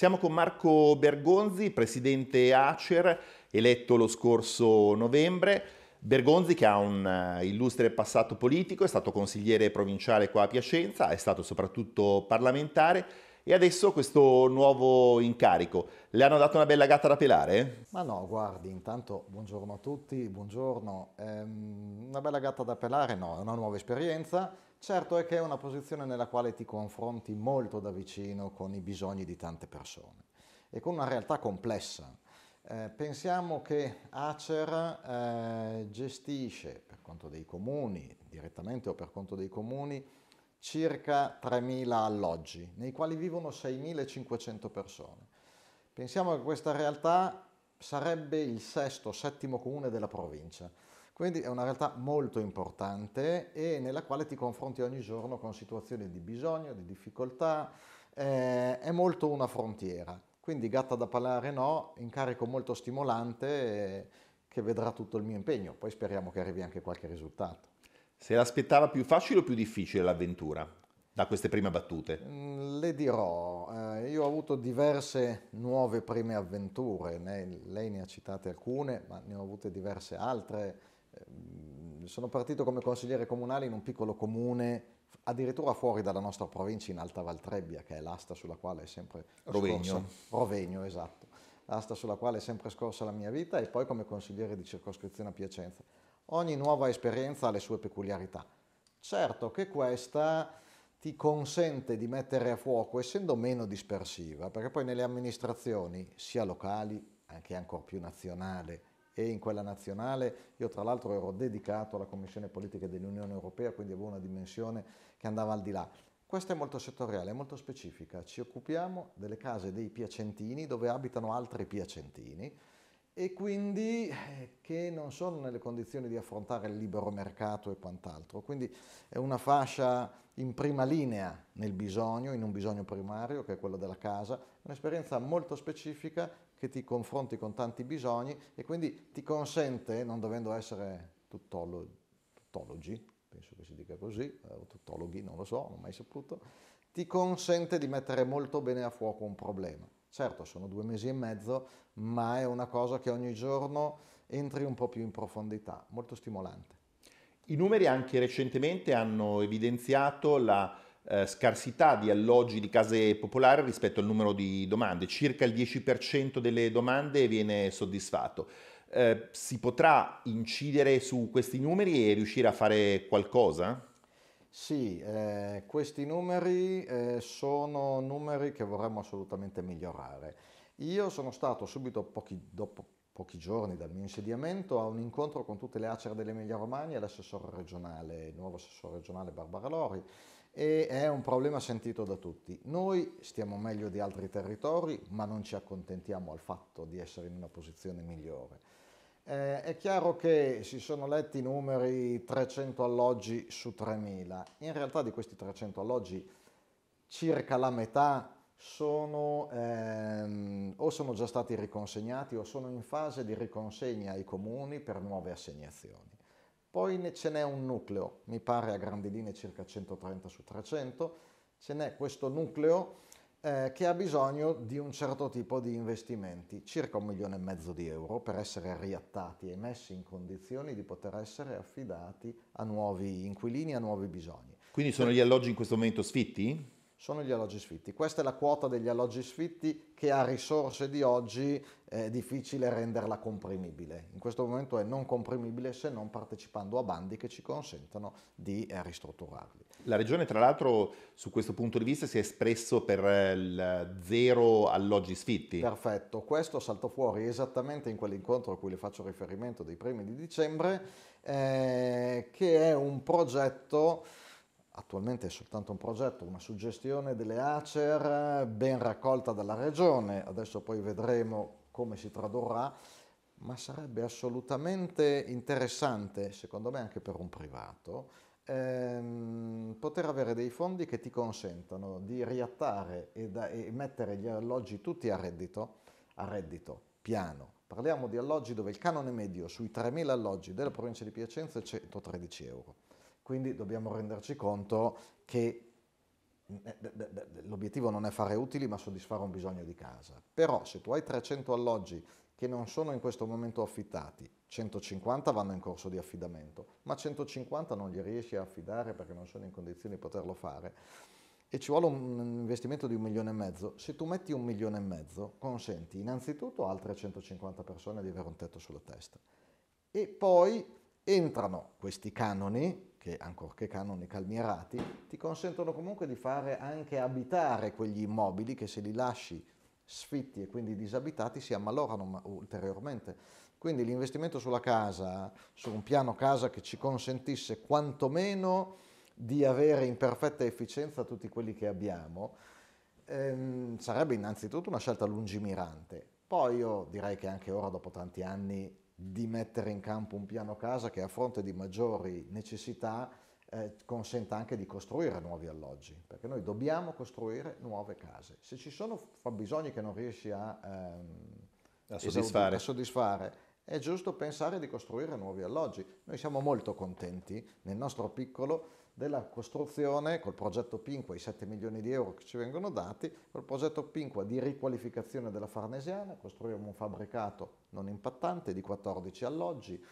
Siamo con Marco Bergonzi, presidente Acer, eletto lo scorso novembre. Bergonzi che ha un eh, illustre passato politico, è stato consigliere provinciale qua a Piacenza, è stato soprattutto parlamentare e adesso questo nuovo incarico. Le hanno dato una bella gatta da pelare? Ma no, guardi, intanto buongiorno a tutti, buongiorno. Ehm, una bella gatta da pelare no, è una nuova esperienza Certo è che è una posizione nella quale ti confronti molto da vicino con i bisogni di tante persone e con una realtà complessa. Eh, pensiamo che Acer eh, gestisce per conto dei comuni, direttamente o per conto dei comuni, circa 3.000 alloggi, nei quali vivono 6.500 persone. Pensiamo che questa realtà sarebbe il sesto, settimo comune della provincia quindi è una realtà molto importante e nella quale ti confronti ogni giorno con situazioni di bisogno, di difficoltà, eh, è molto una frontiera. Quindi gatta da palare no, incarico molto stimolante eh, che vedrà tutto il mio impegno, poi speriamo che arrivi anche qualche risultato. Se l'aspettava più facile o più difficile l'avventura? Da queste prime battute? Mm, le dirò, eh, io ho avuto diverse nuove prime avventure, lei ne ha citate alcune, ma ne ho avute diverse altre sono partito come consigliere comunale in un piccolo comune addirittura fuori dalla nostra provincia in Alta Valtrebbia, che è l'asta sulla quale è sempre Rovegno. Scorsa, Rovegno, esatto. L'asta sulla quale è sempre scorsa la mia vita e poi come consigliere di circoscrizione a Piacenza. Ogni nuova esperienza ha le sue peculiarità. Certo che questa ti consente di mettere a fuoco, essendo meno dispersiva, perché poi nelle amministrazioni, sia locali, anche ancora più nazionale, e in quella nazionale. Io tra l'altro ero dedicato alla Commissione Politica dell'Unione Europea, quindi avevo una dimensione che andava al di là. Questa è molto settoriale, è molto specifica. Ci occupiamo delle case dei piacentini dove abitano altri piacentini e quindi eh, che non sono nelle condizioni di affrontare il libero mercato e quant'altro. Quindi è una fascia in prima linea nel bisogno, in un bisogno primario che è quello della casa, un'esperienza molto specifica che ti confronti con tanti bisogni e quindi ti consente, non dovendo essere tuttolo, tuttologi, penso che si dica così, eh, o tuttologhi, non lo so, non ho mai saputo, ti consente di mettere molto bene a fuoco un problema. Certo, sono due mesi e mezzo, ma è una cosa che ogni giorno entri un po' più in profondità, molto stimolante. I numeri anche recentemente hanno evidenziato la eh, scarsità di alloggi di case popolari rispetto al numero di domande, circa il 10% delle domande viene soddisfatto. Eh, si potrà incidere su questi numeri e riuscire a fare qualcosa? Sì, eh, questi numeri eh, sono numeri che vorremmo assolutamente migliorare. Io sono stato subito pochi, dopo pochi giorni dal mio insediamento a un incontro con tutte le ACER dell'Emilia Romagna e l'assessore regionale, il nuovo assessore regionale Barbara Lori, e è un problema sentito da tutti. Noi stiamo meglio di altri territori, ma non ci accontentiamo al fatto di essere in una posizione migliore. Eh, è chiaro che si sono letti i numeri 300 alloggi su 3000. In realtà di questi 300 alloggi circa la metà sono, ehm, o sono già stati riconsegnati o sono in fase di riconsegna ai comuni per nuove assegnazioni. Poi ce n'è un nucleo, mi pare a grandi linee circa 130 su 300, ce n'è questo nucleo eh, che ha bisogno di un certo tipo di investimenti, circa un milione e mezzo di euro per essere riattati e messi in condizioni di poter essere affidati a nuovi inquilini, a nuovi bisogni. Quindi sono gli alloggi in questo momento sfitti? sono gli alloggi sfitti. Questa è la quota degli alloggi sfitti che a risorse di oggi è difficile renderla comprimibile. In questo momento è non comprimibile se non partecipando a bandi che ci consentano di eh, ristrutturarli. La Regione tra l'altro su questo punto di vista si è espresso per eh, il zero alloggi sfitti. Perfetto, questo salto fuori esattamente in quell'incontro a cui le faccio riferimento dei primi di dicembre, eh, che è un progetto attualmente è soltanto un progetto, una suggestione delle ACER ben raccolta dalla regione, adesso poi vedremo come si tradurrà, ma sarebbe assolutamente interessante, secondo me anche per un privato, ehm, poter avere dei fondi che ti consentano di riattare e, da, e mettere gli alloggi tutti a reddito, a reddito, piano. Parliamo di alloggi dove il canone medio sui 3.000 alloggi della provincia di Piacenza è 113 euro quindi dobbiamo renderci conto che eh, l'obiettivo non è fare utili ma soddisfare un bisogno di casa. Però se tu hai 300 alloggi che non sono in questo momento affittati, 150 vanno in corso di affidamento, ma 150 non li riesci a affidare perché non sono in condizioni di poterlo fare e ci vuole un investimento di un milione e mezzo, se tu metti un milione e mezzo consenti innanzitutto a altre 150 persone di avere un tetto sulla testa e poi entrano questi canoni, che ancorché canoni calmierati, ti consentono comunque di fare anche abitare quegli immobili che se li lasci sfitti e quindi disabitati si ammalorano ulteriormente. Quindi l'investimento sulla casa, su un piano casa che ci consentisse quantomeno di avere in perfetta efficienza tutti quelli che abbiamo, ehm, sarebbe innanzitutto una scelta lungimirante. Poi io direi che anche ora, dopo tanti anni, di mettere in campo un piano casa che a fronte di maggiori necessità eh, consenta anche di costruire nuovi alloggi, perché noi dobbiamo costruire nuove case. Se ci sono fabbisogni che non riesci a, ehm, a, soddisfare. a soddisfare, è giusto pensare di costruire nuovi alloggi. Noi siamo molto contenti nel nostro piccolo della costruzione col progetto Pinqua, i 7 milioni di euro che ci vengono dati, col progetto Pinqua di riqualificazione della Farnesiana, costruiamo un fabbricato non impattante di 14 alloggi,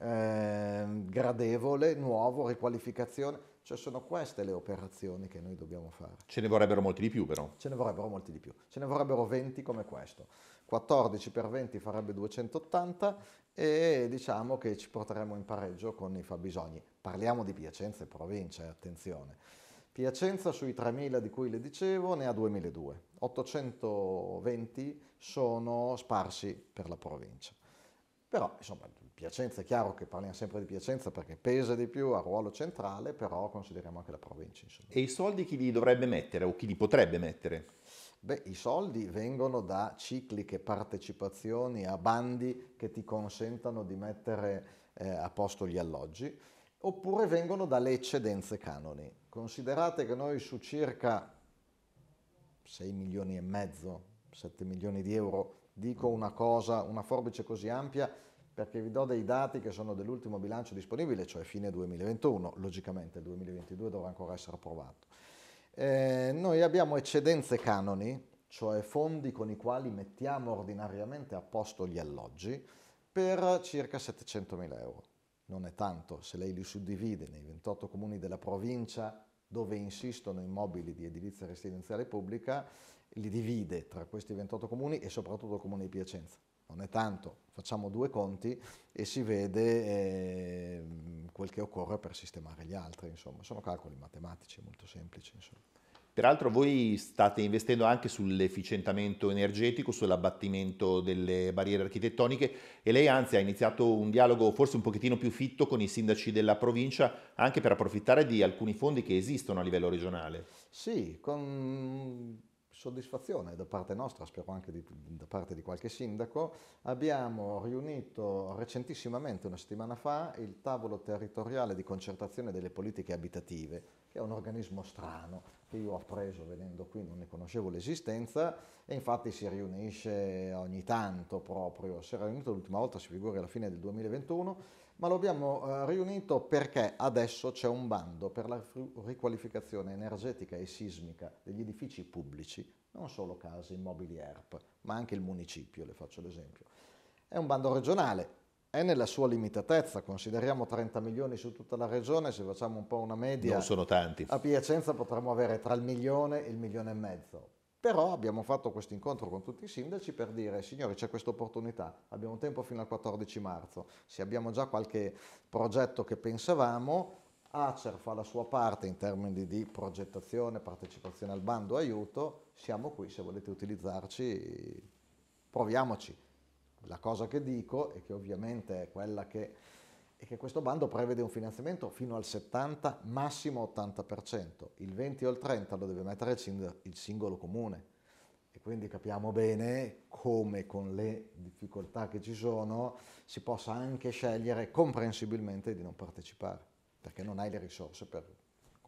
eh, gradevole, nuovo, riqualificazione, cioè sono queste le operazioni che noi dobbiamo fare. Ce ne vorrebbero molti di più però. Ce ne vorrebbero molti di più, ce ne vorrebbero 20 come questo. 14 per 20 farebbe 280 e diciamo che ci porteremo in pareggio con i fabbisogni. Parliamo di Piacenza e provincia, eh, attenzione. Piacenza sui 3.000 di cui le dicevo ne ha 2.200, 820 sono sparsi per la provincia. Però insomma Piacenza è chiaro che parliamo sempre di Piacenza perché pesa di più, ha ruolo centrale, però consideriamo anche la provincia. Insomma. E i soldi chi li dovrebbe mettere o chi li potrebbe mettere? Beh, i soldi vengono da cicliche partecipazioni a bandi che ti consentano di mettere eh, a posto gli alloggi, oppure vengono dalle eccedenze canoni. Considerate che noi su circa 6 milioni e mezzo, 7 milioni di euro, dico una cosa, una forbice così ampia, perché vi do dei dati che sono dell'ultimo bilancio disponibile, cioè fine 2021, logicamente il 2022 dovrà ancora essere approvato eh, noi abbiamo eccedenze canoni, cioè fondi con i quali mettiamo ordinariamente a posto gli alloggi, per circa 700 mila euro. Non è tanto, se lei li suddivide nei 28 comuni della provincia dove insistono immobili di edilizia residenziale pubblica, li divide tra questi 28 comuni e soprattutto il comune di Piacenza non è tanto, facciamo due conti e si vede eh, quel che occorre per sistemare gli altri, insomma, sono calcoli matematici molto semplici. Insomma. Peraltro voi state investendo anche sull'efficientamento energetico, sull'abbattimento delle barriere architettoniche e lei anzi ha iniziato un dialogo forse un pochettino più fitto con i sindaci della provincia anche per approfittare di alcuni fondi che esistono a livello regionale. Sì, con soddisfazione da parte nostra, spero anche di, da parte di qualche sindaco, abbiamo riunito recentissimamente, una settimana fa, il tavolo territoriale di concertazione delle politiche abitative che è un organismo strano che io ho appreso venendo qui, non ne conoscevo l'esistenza e infatti si riunisce ogni tanto proprio, si era riunito l'ultima volta, si figura alla fine del 2021, ma lo abbiamo eh, riunito perché adesso c'è un bando per la riqualificazione energetica e sismica degli edifici pubblici, non solo case, immobili ERP, ma anche il municipio, le faccio l'esempio. È un bando regionale, è nella sua limitatezza, consideriamo 30 milioni su tutta la regione, se facciamo un po' una media... Non sono tanti. A Piacenza potremmo avere tra il milione e il milione e mezzo. Però abbiamo fatto questo incontro con tutti i sindaci per dire, signori c'è questa opportunità, abbiamo tempo fino al 14 marzo, se abbiamo già qualche progetto che pensavamo, Acer fa la sua parte in termini di progettazione, partecipazione al bando, aiuto, siamo qui se volete utilizzarci, proviamoci la cosa che dico e che ovviamente è quella che, è che questo bando prevede un finanziamento fino al 70, massimo 80%, il 20 o il 30 lo deve mettere il singolo comune e quindi capiamo bene come con le difficoltà che ci sono si possa anche scegliere comprensibilmente di non partecipare, perché non hai le risorse per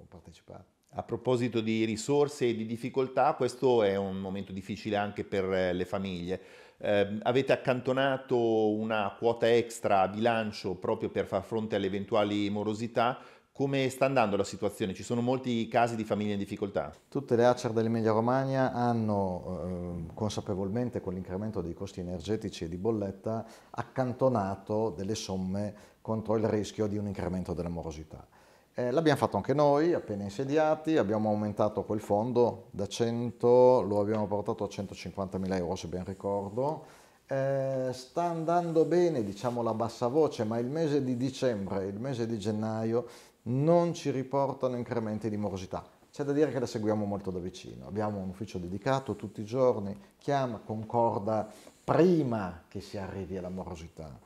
partecipare. A proposito di risorse e di difficoltà, questo è un momento difficile anche per eh, le famiglie. Eh, avete accantonato una quota extra a bilancio proprio per far fronte alle eventuali morosità. Come sta andando la situazione? Ci sono molti casi di famiglie in difficoltà? Tutte le ACER dell'Emilia Romagna hanno eh, consapevolmente con l'incremento dei costi energetici e di bolletta accantonato delle somme contro il rischio di un incremento della morosità. Eh, l'abbiamo fatto anche noi, appena insediati, abbiamo aumentato quel fondo da 100, lo abbiamo portato a 150 mila euro se ben ricordo. Eh, sta andando bene, diciamo la bassa voce, ma il mese di dicembre e il mese di gennaio non ci riportano incrementi di morosità. C'è da dire che la seguiamo molto da vicino. Abbiamo un ufficio dedicato tutti i giorni, chiama, concorda prima che si arrivi alla morosità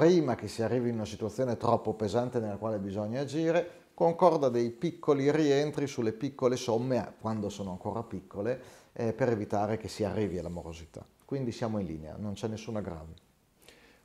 prima che si arrivi in una situazione troppo pesante nella quale bisogna agire, concorda dei piccoli rientri sulle piccole somme, quando sono ancora piccole, eh, per evitare che si arrivi alla morosità. Quindi siamo in linea, non c'è nessuna grave.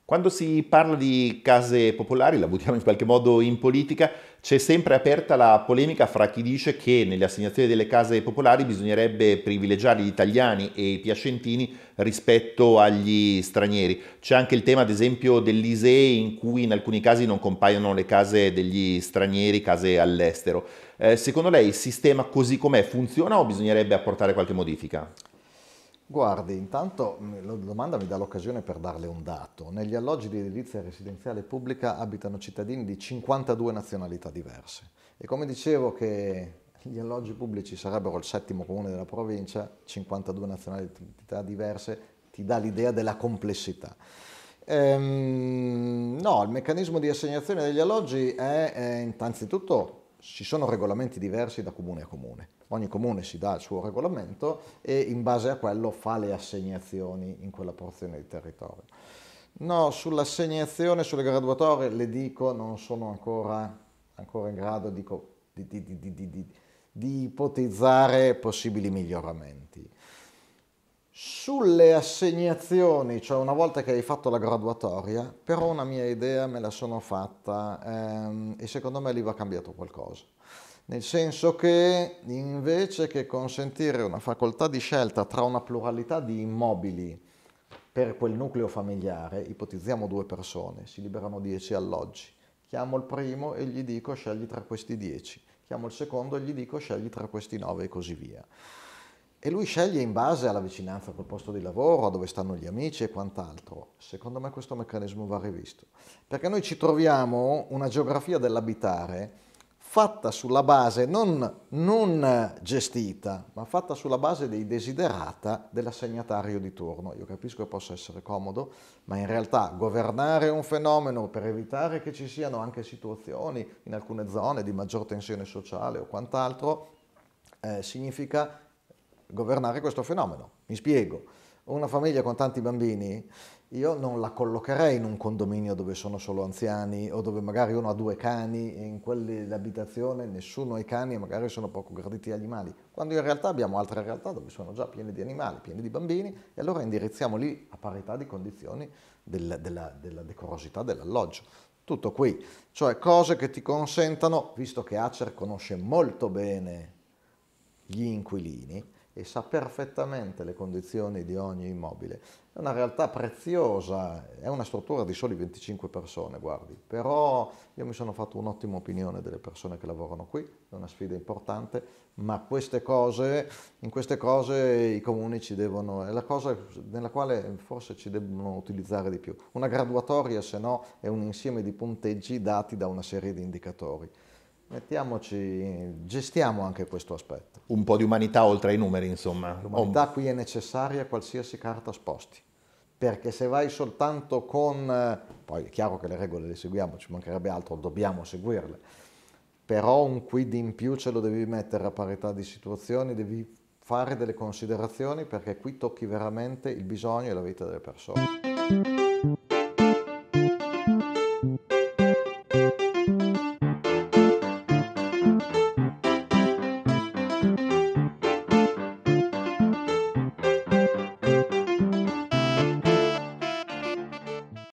Quando si parla di case popolari, la buttiamo in qualche modo in politica, c'è sempre aperta la polemica fra chi dice che nelle assegnazioni delle case popolari bisognerebbe privilegiare gli italiani e i piacentini rispetto agli stranieri. C'è anche il tema, ad esempio, dell'ISEE in cui in alcuni casi non compaiono le case degli stranieri, case all'estero. Eh, secondo lei il sistema così com'è funziona o bisognerebbe apportare qualche modifica? Guardi, intanto mm, la domanda mi dà l'occasione per darle un dato. Negli alloggi di edilizia residenziale pubblica abitano cittadini di 52 nazionalità diverse e come dicevo che gli alloggi pubblici sarebbero il settimo comune della provincia, 52 nazionalità diverse ti dà l'idea della complessità. Ehm, no, il meccanismo di assegnazione degli alloggi è, è eh, innanzitutto ci sono regolamenti diversi da comune a comune. Ogni comune si dà il suo regolamento e in base a quello fa le assegnazioni in quella porzione di territorio. No, sull'assegnazione, sulle graduatorie, le dico, non sono ancora, ancora in grado dico, di, di, di, di ipotizzare possibili miglioramenti. Sulle assegnazioni, cioè una volta che hai fatto la graduatoria, però una mia idea me la sono fatta ehm, e secondo me lì va cambiato qualcosa. Nel senso che invece che consentire una facoltà di scelta tra una pluralità di immobili per quel nucleo familiare, ipotizziamo due persone, si liberano dieci alloggi. Chiamo il primo e gli dico scegli tra questi dieci, chiamo il secondo e gli dico scegli tra questi nove e così via. E lui sceglie in base alla vicinanza col posto di lavoro, a dove stanno gli amici e quant'altro. Secondo me questo meccanismo va rivisto. Perché noi ci troviamo una geografia dell'abitare fatta sulla base non, non, gestita, ma fatta sulla base dei desiderata dell'assegnatario di turno. Io capisco che possa essere comodo, ma in realtà governare un fenomeno per evitare che ci siano anche situazioni in alcune zone di maggior tensione sociale o quant'altro eh, significa governare questo fenomeno. Mi spiego, una famiglia con tanti bambini, io non la collocherei in un condominio dove sono solo anziani o dove magari uno ha due cani e in quell'abitazione nessuno ha i cani e magari sono poco graditi agli animali, quando in realtà abbiamo altre realtà dove sono già piene di animali, piene di bambini e allora indirizziamo lì a parità di condizioni della, della, della decorosità dell'alloggio. Tutto qui, cioè cose che ti consentano, visto che Acer conosce molto bene gli inquilini, e sa perfettamente le condizioni di ogni immobile. È una realtà preziosa, è una struttura di soli 25 persone, guardi, però io mi sono fatto un'ottima opinione delle persone che lavorano qui, è una sfida importante, ma queste cose, in queste cose i comuni ci devono, è la cosa nella quale forse ci devono utilizzare di più. Una graduatoria se no è un insieme di punteggi dati da una serie di indicatori. Mettiamoci, gestiamo anche questo aspetto. Un po' di umanità oltre ai numeri, insomma. L'umanità qui è necessaria qualsiasi carta sposti, perché se vai soltanto con... Eh, poi è chiaro che le regole le seguiamo, ci mancherebbe altro, dobbiamo seguirle, però un quid in più ce lo devi mettere a parità di situazioni, devi fare delle considerazioni perché qui tocchi veramente il bisogno e la vita delle persone.